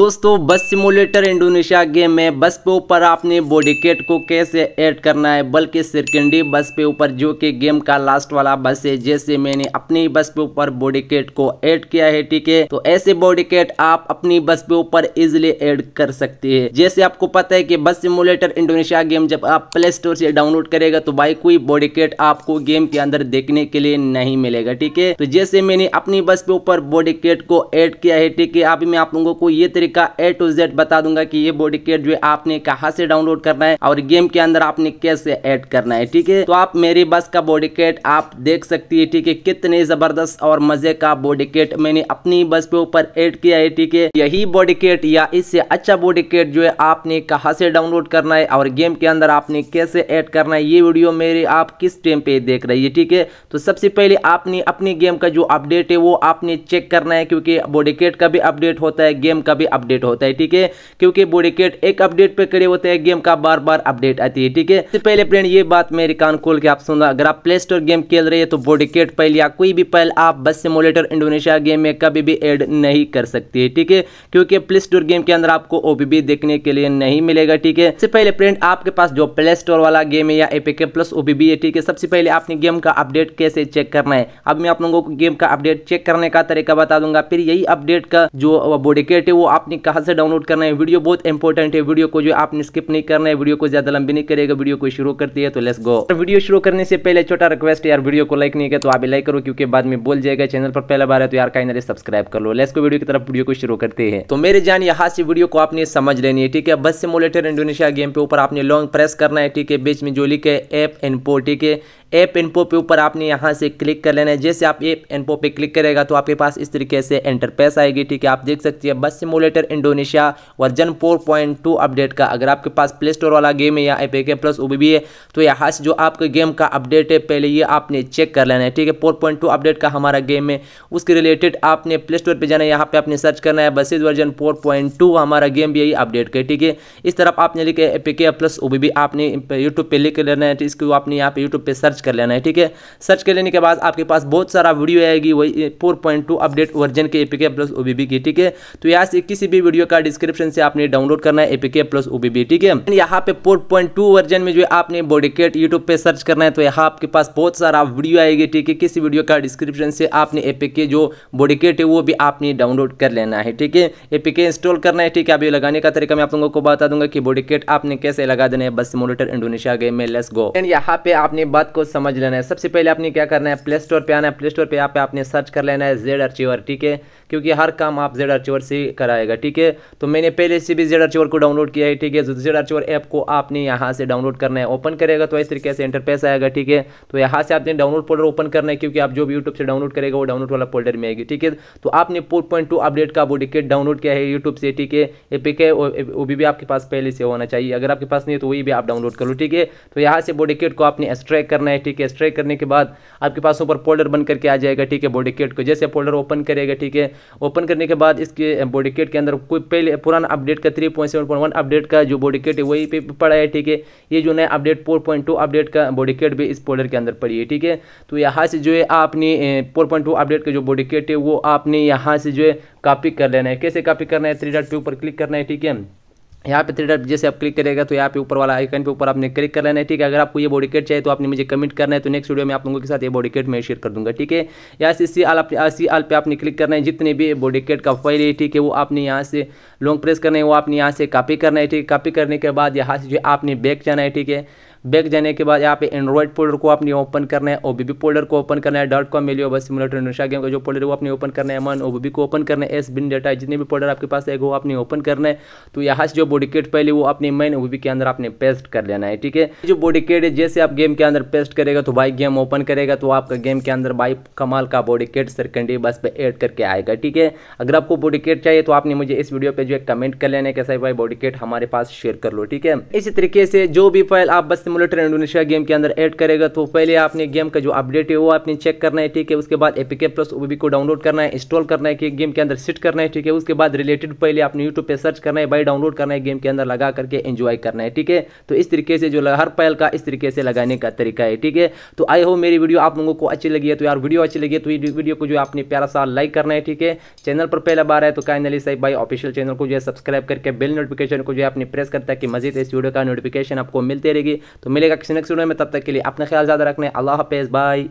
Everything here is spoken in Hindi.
दोस्तों बस सिमुलेटर इंडोनेशिया गेम में बस पे ऊपर आपने बॉडी केट को कैसे ऐड करना है बल्कि सेकेंडरी बस पे ऊपर जो कि गेम का लास्ट वाला बस है जैसे मैंने अपनी बस पे ऊपर बॉडी केट को ऐड किया है ठीक है तो ऐसे बॉडी केट आप अपनी बस पे ऊपर इजिली ऐड कर सकते हैं जैसे आपको पता है कि बस सिमुलेटर इंडोनेशिया गेम जब आप प्ले स्टोर से डाउनलोड करेगा तो बाई कोई बॉडी आपको गेम के अंदर देखने के लिए नहीं मिलेगा ठीक है तो जैसे मैंने अपनी बस पे ऊपर बॉडी केट को एड किया है ठीक है अभी मैं आप लोगों को ये तरीके बॉडी का ए टू जेड बता दूंगा कि ये बॉडी किट जो है आपने कहा से डाउनलोड करना है और गेम के अंदर आपने कैसे ऐड करना है ठीक है तो आप मेरी बस का बॉडी किट आप देख सकती है ठीक है कितने जबरदस्त और मजे का बॉडी किट मैंने अपनी बस पे ऊपर ऐड किया है ठीक है यही बॉडी किट या इससे अच्छा बॉडी किट जो है आपने कहा से डाउनलोड करना है और गेम के अंदर आपने कैसे ऐड करना है ये वीडियो मेरे आप किस टाइम पे देख रही है ठीक है तो सबसे पहले आपने अपनी गेम का जो अपडेट है वो आपने चेक करना है क्योंकि बॉडी किट का भी अपडेट होता है गेम का भी अपडेट होता है ठीक है क्योंकि बोडिकेट एक अपडेट पे करीब होते हैं गेम का बार बार अपडेट आती है ठीक है पहले फ्रेंड ये बात मेरे कान खोल के आप सुन रहा अगर आप प्ले स्टोर गेम खेल रहे हैं तो बोडिकेट पहल या कोई भी पहल आप बस सिमोलेटर इंडोनेशिया गेम में कभी भी एड नहीं कर सकती है ठीक है क्योंकि प्ले स्टोर गेम के अंदर आपको ओबीबी देखने के लिए नहीं मिलेगा ठीक है सबसे पहले फ्रेंड आपके पास जो प्ले स्टोर वाला गेम है या एपीके प्लस ओबीबी है ठीक है सबसे पहले आपने गेम का अपडेट कैसे चेक करना है अब मैं आप लोगों को गेम का अपडेट चेक करने का तरीका बता दूंगा फिर यही अपडेट का जो बोडिकेट है वो आप आपने कहाँ से डाउनलोड करना है वीडियो बहुत इंपॉर्टेंट है वीडियो को जो आपने स्किप नहीं करना है वीडियो को ज़्यादा लंबी नहीं करेगा वीडियो को शुरू करती है तो लेस गो वीडियो शुरू करने से पहले छोटा रिक्वेस्ट यार वीडियो को लाइक नहीं किया तो आप लाइक करो क्योंकि बाद में बोल जाएगा चैनल पर पहला बार है तो यार काइनली सब्सक्राइब कर लो लेस को वीडियो की तरफ वीडियो को शुरू करते हैं तो मेरे जान यहाँ से वीडियो को आपने समझ लेनी है ठीक है बस सिमुलेटर इंडोनेशिया गेम पे ऊपर आपने लॉन्ग प्रेस करना है ठीक है बीच में जो लिखे एप एनपो ठीक है ऐप इनपो पे ऊपर आपने यहाँ से क्लिक कर लेना है जैसे आप ऐप इनपो पे क्लिक करेगा तो आपके पास इस तरीके से पैस आएगी ठीक है आप देख सकती है bus simulator Indonesia version four point two update का अगर आपके पास प्ले स्टोर वाला गेम है या एपे के प्लस वो भी है तो यहाँ से जो आपके गेम का अपडेट है पहले ये आपने चेक कर लेना है ठीक है फोर पॉइंट टू अपडेट का हमारा गेम है उसके रिलेटेड आपने प्ले स्टोर पर जाना है यहाँ पर आपने सर्च करना है buses version four point two हमारा गेम भी यही अपडेट कर ठीक है इस तरफ आपने लिखे एपे के प्लस वो भी आपने यूट्यूब पर लिख लेना है इसको आपने यहाँ पे यूट्यूब पर सर्च सर्च कर लेना है ठीक है सर्च कर लेने के बाद आपके पास बहुत सारा वीडियो आएगी वही four point two update version के एपीके प्लस ओबीबी की ठीक है तो यहाँ से किसी भी वीडियो का डिस्क्रिप्शन से आपने डाउनलोड करना है एपीके प्लस ओबीबी ठीक है यहाँ पे फोर पॉइंट टू वर्जन में जो है आपने बॉडीकेट यूट्यूब पर सर्च करना है तो यहाँ आपके पास बहुत सारा वीडियो आएगी ठीक है किसी वीडियो का डिस्क्रिप्शन से आपने एपीके जो बॉडीकेट है वो भी आपने डाउनलोड कर लेना है ठीक है एपीके इंस्टॉल करना है ठीक है अभी लगाने का तरीका मैं आप लोगों को बता दूंगा कि बॉडीकेट आपने कैसे लगा देना है बस मोनिटर इंडोनेशिया गेम में लेस गो एंड यहाँ पे आपने बात को समझ लेना है सबसे पहले आपने क्या करना है प्ले स्टोर पर आना है प्ले स्टोर पर आप आपने सर्च कर लेना है जेड आर ठीक है क्योंकि हर काम आप जेड आर्चिवर से कराएगा ठीक है तो मैंने पहले से भी जेड आर्चिवर को डाउनलोड किया है ठीक है जेड आर्चिवर ऐप को आपने यहाँ से डाउनलोड करना है ओपन करेगा तो इस तरीके से इंटरफेस आएगा ठीक है तो यहाँ से आपने डाउनलोड फोल्डर ओपन करना है क्योंकि आप जो भी यूट्यूब से डाउनलोड करेगा वो डाउनलोड वाला फोल्डर में आएगी ठीक है तो आपने फोर अपडेट का बोडिकेट डाउनलोड किया है यूट्यूब से ठीक है ए पिक है वो भी, आपके पास पहले से होना चाहिए अगर आपके पास नहीं है तो वही भी आप डाउनलोड करो ठीक है तो यहाँ से बोडिकेट को आपने स्ट्राइक करना है ठीक है स्ट्राइक करने के बाद आपके पास ऊपर फोल्डर बन करके आ जाएगा ठीक है बॉडी किट को जैसे फोल्डर ओपन करेगा ठीक है ओपन करने के बाद इसके बॉडीकेट के अंदर कोई पहले पुराना अपडेट का three point seven point one update का जो बॉडीकेट है वही पे पड़ा है ठीक है ये जो नया update four point two update का बॉडीकेट भी इस फोल्डर के अंदर पड़ी है ठीक है तो यहाँ से जो है आपने फोर पॉइंट टू अपडेट का जो बॉडीकेट है वो आपने यहाँ से जो है कापी कर लेना है कैसे कापी करना है थ्री डॉट पे ऊपर क्लिक करना है ठीक है यहाँ पे थ्री डॉट जैसे आप क्लिक करेगा तो यहाँ पे ऊपर वाला आइकन पे ऊपर आपने क्लिक कर लेना है ठीक है अगर आपको ये बॉडी किट चाहिए तो आपने मुझे कमेंट करना है तो नेक्स्ट वीडियो में आप लोगों के साथ ये बॉडी किट मैं शेयर कर दूंगा ठीक है यहाँ से सी आल अपने सी आल पे आपने क्लिक करना है जितने भी बॉडी किट का फाइल है ठीक है वो आपने यहाँ से लॉन्ग प्रेस करना है वो आपने यहाँ से कॉपी करना है ठीक है कॉपी करने के बाद यहाँ से जो आपने बैक जाना है ठीक है बैक जाने के बाद यहाँ पे एंड्रॉइड फोल्डर को आपने ओपन करना है ओबीबी फोल्डर को ओपन करना है डॉट कॉम मिलियो बस सिमुलेटर नशा गेम का जो फोल्डर वो आपने ओपन करना है मन ओबीबी को ओपन करना है एस बिन डेटा जितने भी फोल्डर आपके पास है वो आपने ओपन करना है तो यहाँ से जो बॉडी केट पहले वो अपने मेन ओबीबी के अंदर आपने पेस्ट कर लेना है ठीक है जो बॉडी केट है जैसे आप गेम के अंदर पेस्ट करेगा तो भाई गेम ओपन करेगा तो आपका गेम के अंदर भाई कमाल का बॉडी केट सरकंडी बस पे एड करके आएगा ठीक है अगर आपको बॉडी केट चाहिए तो आपने मुझे इस वीडियो पर जो है कमेंट कर लेना है कैसे भाई बॉडी केट हमारे पास शेयर कर लो ठीक है इसी तरीके से जो भी फाइल आप बस सिमुलेटर इंडोनेशिया गेम के अंदर ऐड करेगा तो पहले आपने गेम का जो अपडेट है वो आपने चेक करना है ठीक है उसके बाद एपीके प्लस ओबीबी को डाउनलोड करना है इंस्टॉल करना है कि गेम के अंदर सिट करना है ठीक है उसके बाद रिलेटेड पहले आपने यूट्यूब पर सर्च करना है बाई डाउनलोड करना है गेम के अंदर लगा करके एंजॉय करना है ठीक है तो इस तरीके से जो हर पैल का इस तरीके से लगाने का तरीका है ठीक है तो आई होप मेरी वीडियो आप लोगों को अच्छी लगी है तो यार वीडियो अच्छी लगी है तो वीडियो को जो आपने प्यारा सा लाइक करना है ठीक है चैनल पर पहला बार है तो काइनली साहब भाई ऑफिशियल चैनल को जो है सब्सक्राइब करके बेल नोटिफिकेशन को जो है आपने प्रेस करता है कि मजीद इस वीडियो का नोटिफिकेशन आपको मिलते रहेगी तो तो मिलेगा किसी नेक्स्ट वीडियो में तब तक के लिए अपना ख्याल ज़्यादा रखने अल्लाह हाफिज़ बाय